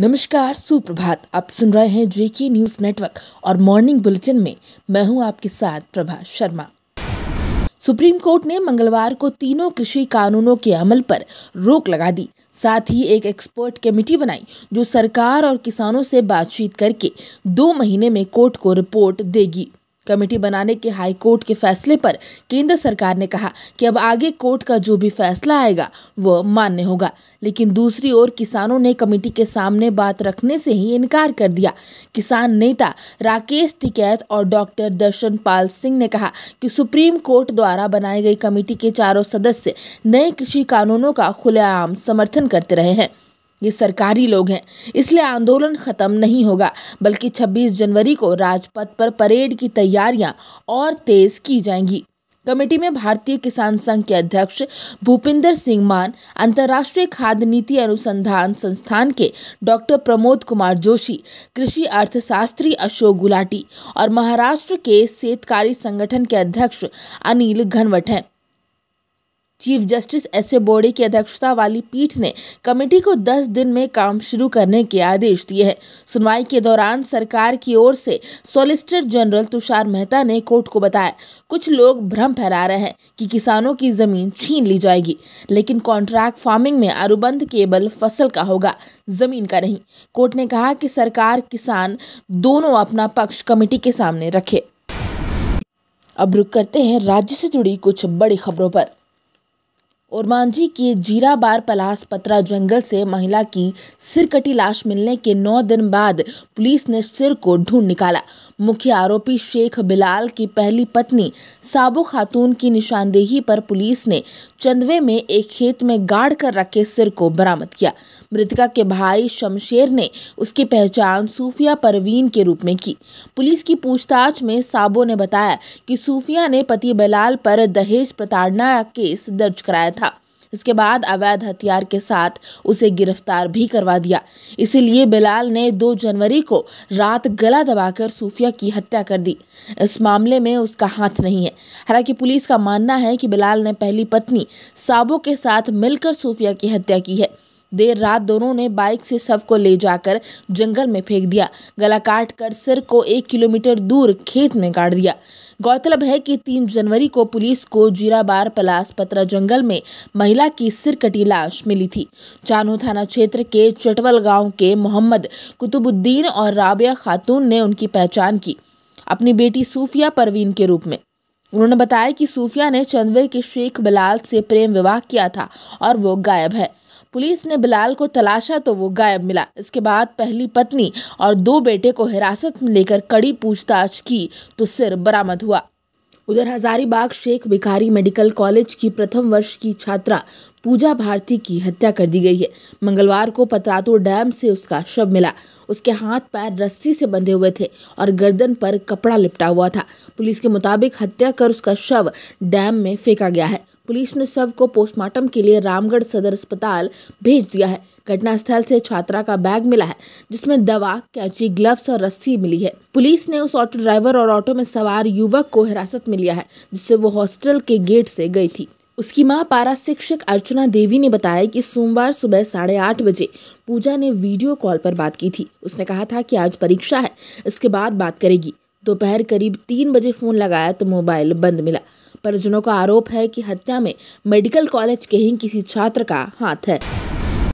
नमस्कार सुप्रभात आप सुन रहे हैं जेके न्यूज नेटवर्क और मॉर्निंग बुलेटिन में मैं हूं आपके साथ प्रभा शर्मा सुप्रीम कोर्ट ने मंगलवार को तीनों कृषि कानूनों के अमल पर रोक लगा दी साथ ही एक एक्सपर्ट कमेटी बनाई जो सरकार और किसानों से बातचीत करके दो महीने में कोर्ट को रिपोर्ट देगी कमेटी बनाने के हाई कोर्ट के फैसले पर केंद्र सरकार ने कहा कि अब आगे कोर्ट का जो भी फैसला आएगा वह मान्य होगा लेकिन दूसरी ओर किसानों ने कमेटी के सामने बात रखने से ही इनकार कर दिया किसान नेता राकेश टिकैत और डॉक्टर दर्शन पाल सिंह ने कहा कि सुप्रीम कोर्ट द्वारा बनाई गई कमेटी के चारों सदस्य नए कृषि कानूनों का खुलेआम समर्थन करते रहे हैं ये सरकारी लोग हैं इसलिए आंदोलन ख़त्म नहीं होगा बल्कि 26 जनवरी को राजपथ पर परेड की तैयारियां और तेज़ की जाएंगी कमेटी में भारतीय किसान संघ के अध्यक्ष भूपिंदर सिंह मान अंतर्राष्ट्रीय खाद्य नीति अनुसंधान संस्थान के डॉक्टर प्रमोद कुमार जोशी कृषि अर्थशास्त्री अशोक गुलाटी और महाराष्ट्र के सेतकारी संगठन के अध्यक्ष अनिल घनवट हैं chief justice S A Bobde की अध्यक्षता वाली पीठ ने कमेटी को 10 दिन में काम शुरू करने के आदेश दिए हैं सुनवाई के दौरान सरकार की ओर से सॉलिसिटर जनरल तुषार मेहता ने कोर्ट को बताया कुछ लोग भ्रम फैला रहे हैं कि किसानों की जमीन छीन ली जाएगी लेकिन कॉन्ट्रैक्ट फार्मिंग में अनुबंध केवल फसल का होगा जमीन का नहीं कोर्ट ने कहा कि सरकार किसान दोनों अपना पक्ष कमेटी के सामने रखे अब रुक करते हैं राज्य से जुड़ी कुछ बड़ी खबरों पर ओरमांझी के जीराबार पलास पतरा जंगल से महिला की सिर कटी लाश मिलने के नौ दिन बाद पुलिस ने सिर को ढूंढ निकाला मुख्य आरोपी शेख बिलाल की पहली पत्नी साबो खातून की निशानदेही पर पुलिस ने चंदवे में एक खेत में गाड़ कर रखे सिर को बरामद किया मृतका के भाई शमशेर ने उसकी पहचान सूफिया परवीन के रूप में की पुलिस की पूछताछ में साबो ने बताया कि सूफिया ने पति बिलाल पर दहेज प्रताड़ना केस दर्ज कराया था इसके बाद अवैध हथियार के साथ उसे गिरफ्तार भी करवा दिया इसीलिए बिलाल ने 2 जनवरी को रात गला दबाकर सूफिया की हत्या कर दी इस मामले में उसका हाथ नहीं है हालांकि पुलिस का मानना है कि बिलाल ने पहली पत्नी साबो के साथ मिलकर सूफिया की हत्या की है देर रात दोनों ने बाइक से शव को ले जाकर जंगल में फेंक दिया गला काट कर सिर को एक किलोमीटर दूर खेत में काट दिया गौरतलब है कि तीन जनवरी को पुलिस को जीराबार पलास पत्रा जंगल में महिला की सिर कटी लाश मिली थी चानू थाना क्षेत्र के चटवल गांव के मोहम्मद कुतुबुद्दीन और राबिया खातून ने उनकी पहचान की अपनी बेटी सूफिया परवीन के रूप में उन्होंने बताया कि सूफिया ने चंदवे के शेख बलाल से प्रेम विवाह किया था और वो गायब है पुलिस ने बिलाल को तलाशा तो वो गायब मिला इसके बाद पहली पत्नी और दो बेटे को हिरासत में लेकर कड़ी पूछताछ की तो सिर बरामद हुआ उधर हजारीबाग शेख भिखारी मेडिकल कॉलेज की प्रथम वर्ष की छात्रा पूजा भारती की हत्या कर दी गई है मंगलवार को पतरातुर डैम से उसका शव मिला उसके हाथ पैर रस्सी से बंधे हुए थे और गर्दन पर कपड़ा लिपटा हुआ था पुलिस के मुताबिक हत्या कर उसका शव डैम में फेंका गया है पुलिस ने शव को पोस्टमार्टम के लिए रामगढ़ सदर अस्पताल भेज दिया है घटनास्थल से छात्रा का बैग मिला है जिसमें दवा कैंची ग्लव्स और रस्सी मिली है पुलिस ने उस ऑटो ड्राइवर और ऑटो में सवार युवक को हिरासत में लिया है जिससे वो हॉस्टल के गेट से गई थी उसकी मां पारा शिक्षक अर्चना देवी ने बताया कि सोमवार सुबह साढ़े आठ बजे पूजा ने वीडियो कॉल पर बात की थी उसने कहा था कि आज परीक्षा है इसके बाद बात करेगी दोपहर करीब तीन बजे फ़ोन लगाया तो मोबाइल बंद मिला परिजनों का आरोप है कि हत्या में मेडिकल कॉलेज के ही किसी छात्र का हाथ है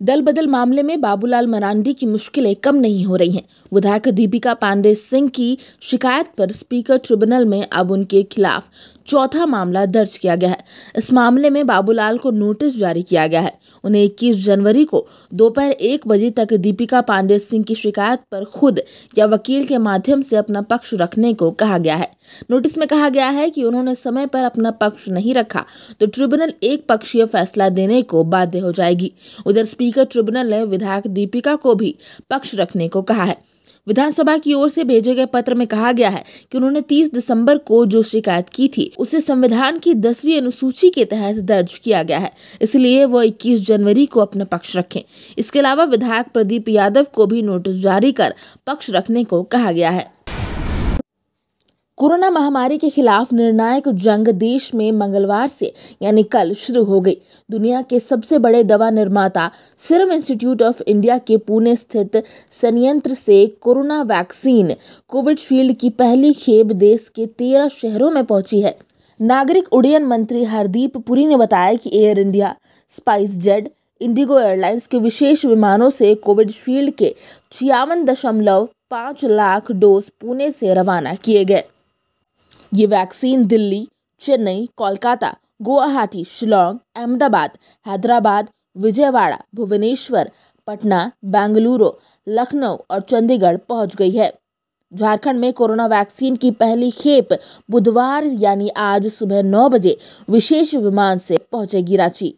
दल बदल मामले में बाबूलाल मरांडी की मुश्किलें कम नहीं हो रही हैं विधायक दीपिका पांडे सिंह की शिकायत पर स्पीकर ट्रिब्यूनल में अब उनके खिलाफ चौथा मामला दर्ज किया गया है इस मामले में बाबूलाल को नोटिस जारी किया गया है उन्हें 21 जनवरी को दोपहर एक बजे तक दीपिका पांडे सिंह की शिकायत पर खुद या वकील के माध्यम से अपना पक्ष रखने को कहा गया है नोटिस में कहा गया है कि उन्होंने समय पर अपना पक्ष नहीं रखा तो ट्रिब्यूनल एक पक्षीय फैसला देने को बाध्य हो जाएगी उधर स्पीकर का ट्रिब्यूनल ने विधायक दीपिका को भी पक्ष रखने को कहा है विधानसभा की ओर से भेजे गए पत्र में कहा गया है कि उन्होंने 30 दिसंबर को जो शिकायत की थी उसे संविधान की दसवीं अनुसूची के तहत दर्ज किया गया है इसलिए वो 21 जनवरी को अपना पक्ष रखें इसके अलावा विधायक प्रदीप यादव को भी नोटिस जारी कर पक्ष रखने को कहा गया है कोरोना महामारी के खिलाफ निर्णायक जंग देश में मंगलवार से यानी कल शुरू हो गई दुनिया के सबसे बड़े दवा निर्माता सिरम इंस्टीट्यूट ऑफ इंडिया के पुणे स्थित संयंत्र से कोरोना वैक्सीन कोविडशील्ड की पहली खेप देश के तेरह शहरों में पहुंची है नागरिक उड्डयन मंत्री हरदीप पुरी ने बताया कि Air India SpiceJet IndiGo airlines के विशेष विमानों से कोविडशील्ड के छियावन दशमलव पाँच लाख डोज पुणे से रवाना किए गए ये वैक्सीन दिल्ली चेन्नई कोलकाता गुवाहाटी शिलोंग अहमदाबाद हैदराबाद विजयवाड़ा भुवनेश्वर पटना बेंगलुरु लखनऊ और चंडीगढ़ पहुंच गई है झारखंड में कोरोना वैक्सीन की पहली खेप बुधवार यानी आज सुबह नौ बजे विशेष विमान से पहुंचेगी रांची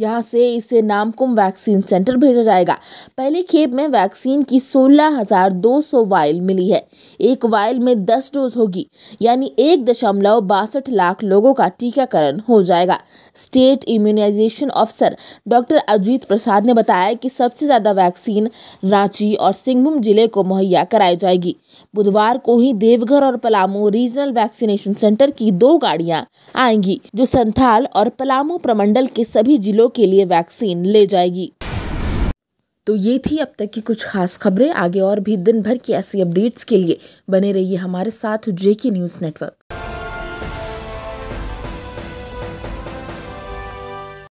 यहाँ से इसे नामकुम वैक्सीन सेंटर भेजा जाएगा पहली खेप में वैक्सीन की सोलह हजार दो सौ वायल मिली है एक वायल में दस डोज होगी यानी एक दशमलव बासठ लाख लोगों का टीकाकरण हो जाएगा state immunisation officer doctor Ajit Prasad ने बताया कि सबसे ज़्यादा वैक्सीन रांची और सिंहभूम जिले को मुहैया कराई जाएगी बुधवार को ही देवघर और पलामू रीजनल वैक्सीनेशन सेंटर की दो गाड़ियाँ आएंगी जो संथाल और पलामू प्रमंडल के सभी जिलों जिलों के लिए वैक्सीन ले जाएगी तो ये थी अब तक की कुछ खास खबरें आगे और भी दिन भर की ऐसी अपडेट्स के लिए बने रहिए हमारे साथ जेके न्यूज़ नेटवर्क